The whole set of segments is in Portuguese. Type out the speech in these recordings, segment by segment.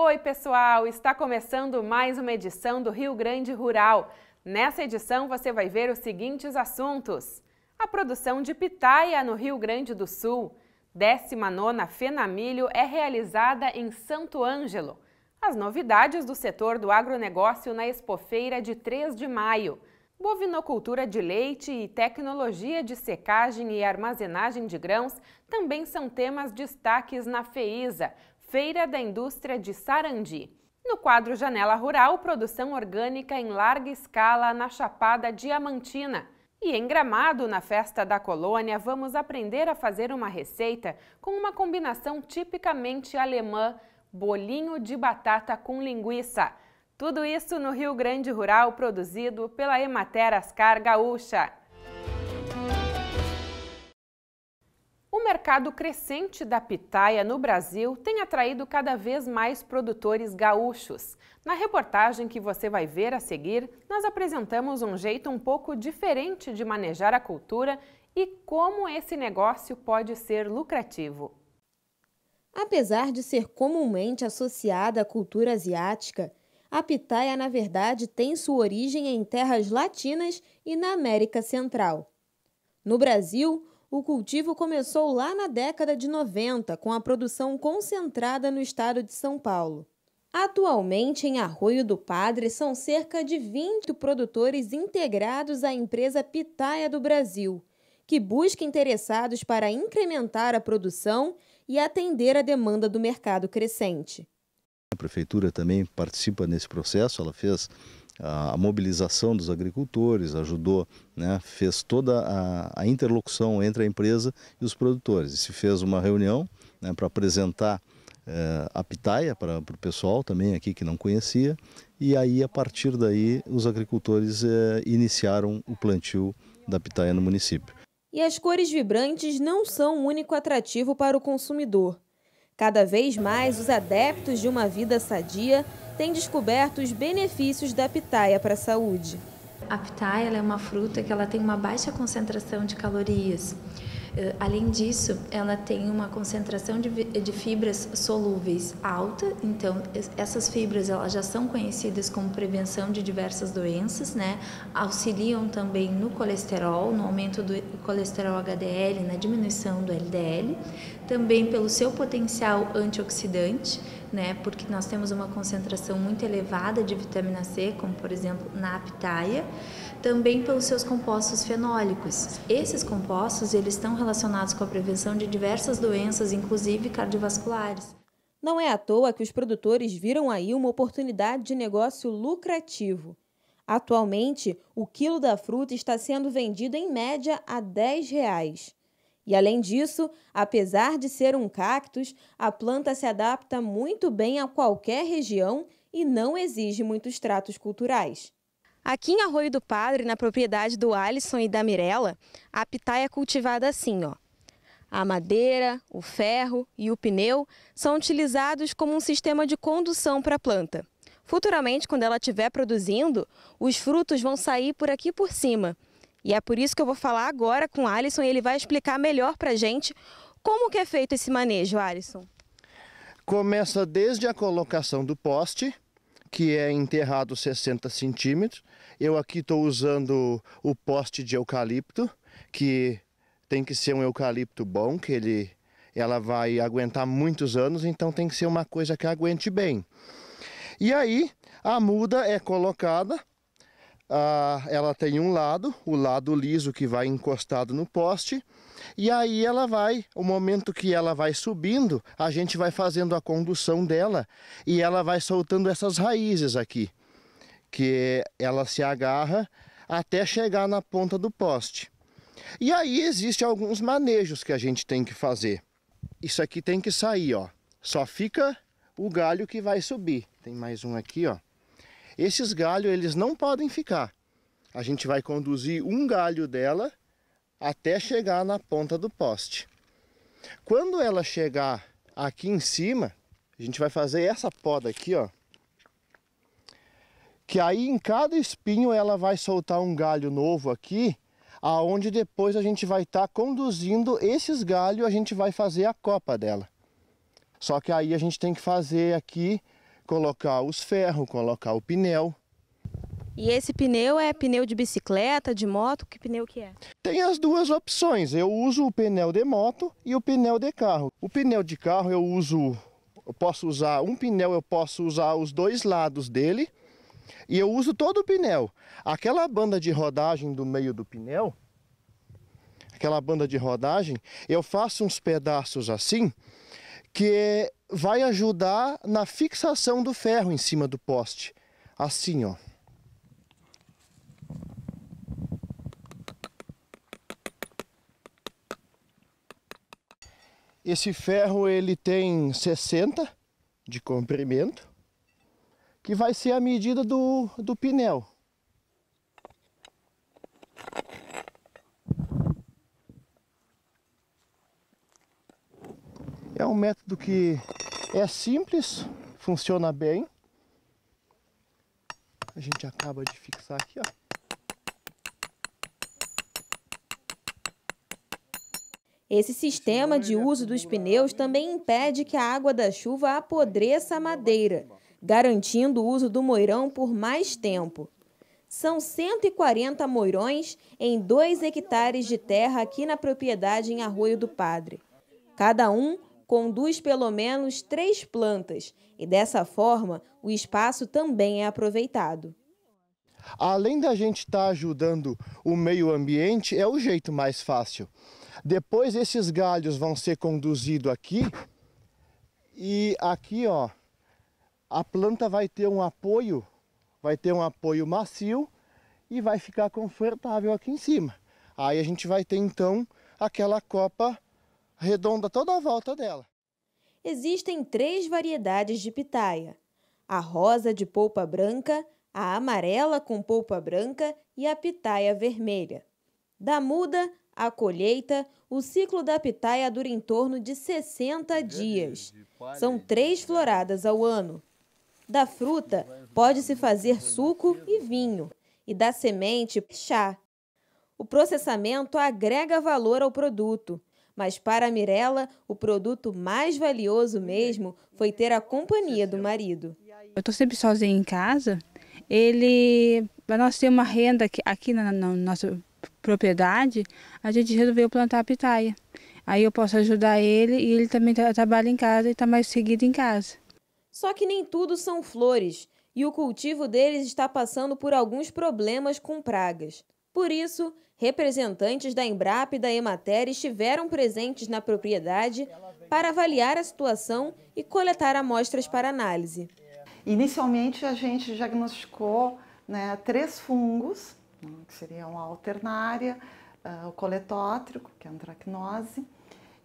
Oi, pessoal! Está começando mais uma edição do Rio Grande Rural. Nessa edição você vai ver os seguintes assuntos: a produção de pitaia no Rio Grande do Sul, 19ª Fenamilho é realizada em Santo Ângelo, as novidades do setor do agronegócio na Expofeira de 3 de maio, bovinocultura de leite e tecnologia de secagem e armazenagem de grãos também são temas destaques na FEISA, Feira da Indústria de Sarandi. No quadro Janela Rural, produção orgânica em larga escala na Chapada Diamantina. E em Gramado, na festa da colônia, vamos aprender a fazer uma receita com uma combinação tipicamente alemã: bolinho de batata com linguiça. Tudo isso no Rio Grande Rural, produzido pela Emater Ascar Gaúcha. mercado crescente da pitaia no Brasil tem atraído cada vez mais produtores gaúchos. Na reportagem que você vai ver a seguir, nós apresentamos um jeito um pouco diferente de manejar a cultura e como esse negócio pode ser lucrativo. Apesar de ser comumente associada à cultura asiática, a pitaia, na verdade, tem sua origem em terras latinas e na América Central. No Brasil, o cultivo começou lá na década de 90, com a produção concentrada no estado de São Paulo. Atualmente, em Arroio do Padre, são cerca de 20 produtores integrados à empresa Pitaia do Brasil, que busca interessados para incrementar a produção e atender a demanda do mercado crescente. A prefeitura também participa nesse processo, ela fez a, mobilização dos agricultores, ajudou, né, fez toda a, a, interlocução entre a empresa e os produtores. E se fez uma reunião né, para apresentar é, a pitaia para o pessoal também aqui que não conhecia. E aí, a partir daí, os agricultores é, iniciaram o plantio da pitaia no município. E as cores vibrantes não são o único atrativo para o consumidor. Cada vez mais, os adeptos de uma vida sadia têm descoberto os benefícios da pitaia para a saúde. A pitaia é uma fruta que ela tem uma baixa concentração de calorias. Eh, além disso, ela tem uma concentração de, de fibras solúveis alta, então essas fibras elas já são conhecidas como prevenção de diversas doenças, né? Auxiliam também no colesterol, no aumento do colesterol HDL, na diminuição do LDL também pelo seu potencial antioxidante, né? Porque nós temos uma concentração muito elevada de vitamina C, como por exemplo na aptaia, também pelos seus compostos fenólicos. Esses compostos, eles estão relacionados com a prevenção de diversas doenças, inclusive cardiovasculares. Não é à toa que os produtores viram aí uma oportunidade de negócio lucrativo. Atualmente, o quilo da fruta está sendo vendido em média a R$ Reais. E além disso, apesar de ser um cactus, a planta se adapta muito bem a qualquer região e não exige muitos tratos culturais. Aqui em Arroio do Padre, na propriedade do Alisson e da Mirella, a pitaia é cultivada assim, ó. A madeira, o ferro e o pneu são utilizados como um sistema de condução para a planta. Futuramente, quando ela estiver produzindo, os frutos vão sair por aqui por cima e é por isso que eu vou falar agora com o Alisson e ele vai explicar melhor para a gente como que é feito esse manejo, Alisson. Começa desde a colocação do poste, que é enterrado 60 centímetros. Eu aqui estou usando o poste de eucalipto, que tem que ser um eucalipto bom, que ele, ela vai aguentar muitos anos, então tem que ser uma coisa que aguente bem. E aí a muda é colocada ah, ela tem um lado, o lado liso que vai encostado no poste, e aí ela vai, o momento que ela vai subindo, a gente vai fazendo a condução dela e ela vai soltando essas raízes aqui, que ela se agarra até chegar na ponta do poste. E aí existe alguns manejos que a gente tem que fazer. Isso aqui tem que sair, ó. Só fica o galho que vai subir. Tem mais um aqui, ó. Esses galhos eles não podem ficar. A gente vai conduzir um galho dela até chegar na ponta do poste. Quando ela chegar aqui em cima, a gente vai fazer essa poda aqui, ó. Que aí em cada espinho ela vai soltar um galho novo aqui, aonde depois a gente vai estar tá conduzindo esses galhos, a gente vai fazer a copa dela. Só que aí a gente tem que fazer aqui colocar os ferros, colocar o pneu. E esse pneu é pneu de bicicleta, de moto? Que pneu que é? Tem as duas opções. Eu uso o pneu de moto e o pneu de carro. O pneu de carro eu uso, eu posso usar um pneu, eu posso usar os dois lados dele. E eu uso todo o pneu. Aquela banda de rodagem do meio do pneu, aquela banda de rodagem, eu faço uns pedaços assim que é, vai ajudar na fixação do ferro em cima do poste. Assim, ó. Esse ferro ele tem 60 de comprimento, que vai ser a medida do, do pinel. método que é simples, funciona bem. A gente acaba de fixar aqui, ó. Esse sistema de uso dos pneus também impede que a água da chuva apodreça a madeira, garantindo o uso do moirão por mais tempo. São 140 moirões em 2 hectares de terra aqui na propriedade em Arroio do Padre. Cada um conduz pelo menos três plantas e dessa forma o espaço também é aproveitado. Além da gente estar tá ajudando o meio ambiente, é o jeito mais fácil. Depois esses galhos vão ser conduzidos aqui e aqui ó, a planta vai ter um apoio, vai ter um apoio macio e vai ficar confortável aqui em cima. Aí a gente vai ter então aquela copa redonda toda a volta dela. Existem três variedades de pitaia: a rosa de polpa branca, a amarela com polpa branca e a pitaia vermelha. Da muda à colheita, o ciclo da pitaia dura em torno de 60 dias. São três floradas ao ano. Da fruta, pode-se fazer suco e vinho, e da semente, chá. O processamento agrega valor ao produto mas para Mirella, o produto mais valioso mesmo foi ter a companhia do marido. Eu estou sempre sozinha em casa. Ele, nós ter uma renda aqui, aqui na, na nossa propriedade, a gente resolveu plantar a pitaia. Aí eu posso ajudar ele e ele também tra trabalha em casa e está mais seguido em casa. Só que nem tudo são flores e o cultivo deles está passando por alguns problemas com pragas. Por isso, representantes da Embrapa e da Emater estiveram presentes na propriedade para avaliar a situação e coletar amostras para análise. Inicialmente, a gente diagnosticou né, três fungos, né, que seriam a alternária, ah, o coletótrico, que é a antracnose,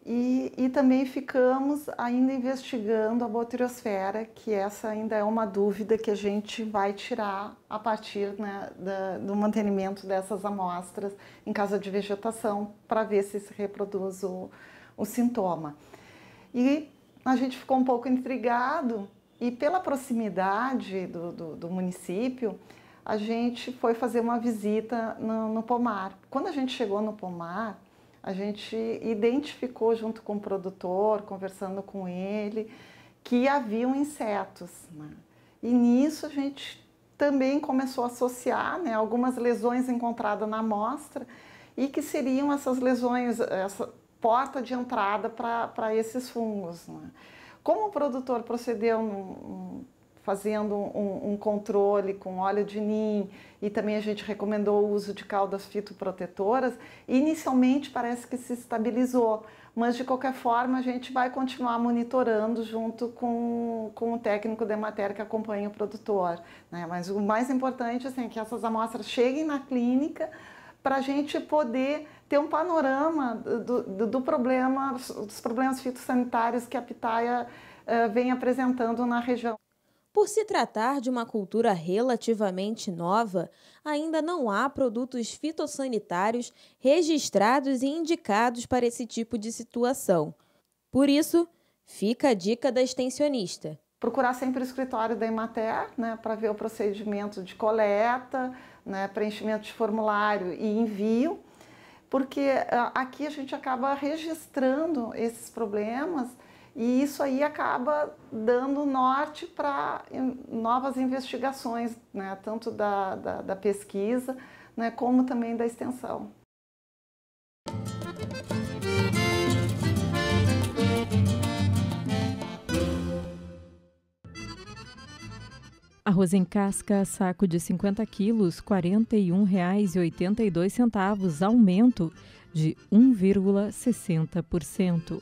e, e, também ficamos ainda investigando a botriosfera, que essa ainda é uma dúvida que a gente vai tirar a partir né, da, do mantenimento dessas amostras em casa de vegetação, para ver se se reproduz o, o sintoma. E a gente ficou um pouco intrigado, e pela proximidade do, do, do município, a gente foi fazer uma visita no, no pomar. Quando a gente chegou no pomar, a gente identificou junto com o produtor, conversando com ele, que haviam insetos. Né? E nisso a gente também começou a associar né, algumas lesões encontradas na amostra e que seriam essas lesões, essa porta de entrada para esses fungos. Né? Como o produtor procedeu num, fazendo um, um, controle com óleo de nim e também a gente recomendou o uso de caldas fitoprotetoras. inicialmente parece que se estabilizou, mas de qualquer forma a gente vai continuar monitorando junto com, com o técnico de matéria que acompanha o produtor. Né? Mas o mais importante assim, é que essas amostras cheguem na clínica para a gente poder ter um panorama do, do, do, problema, dos problemas fitossanitários que a pitaia uh, vem apresentando na região. Por se tratar de uma cultura relativamente nova, ainda não há produtos fitossanitários registrados e indicados para esse tipo de situação. Por isso, fica a dica da extensionista. Procurar sempre o escritório da Imater né, para ver o procedimento de coleta, né, preenchimento de formulário e envio, porque ah, aqui a gente acaba registrando esses problemas e isso aí acaba dando norte para novas investigações, né? tanto da, da, da pesquisa né? como também da extensão. Arroz em casca, saco de 50 quilos, R$ 41,82, aumento de 1,60%.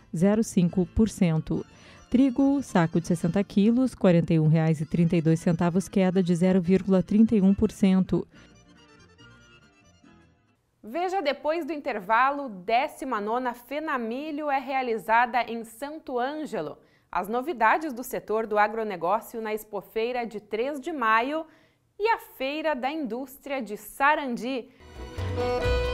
0,05%. Trigo, saco de 60 quilos, R$ 41,32, queda de 0,31%. Veja depois do intervalo, 19ª Fenamilho é realizada em Santo Ângelo. As novidades do setor do agronegócio na Expofeira de 3 de maio e a Feira da Indústria de Sarandi. Música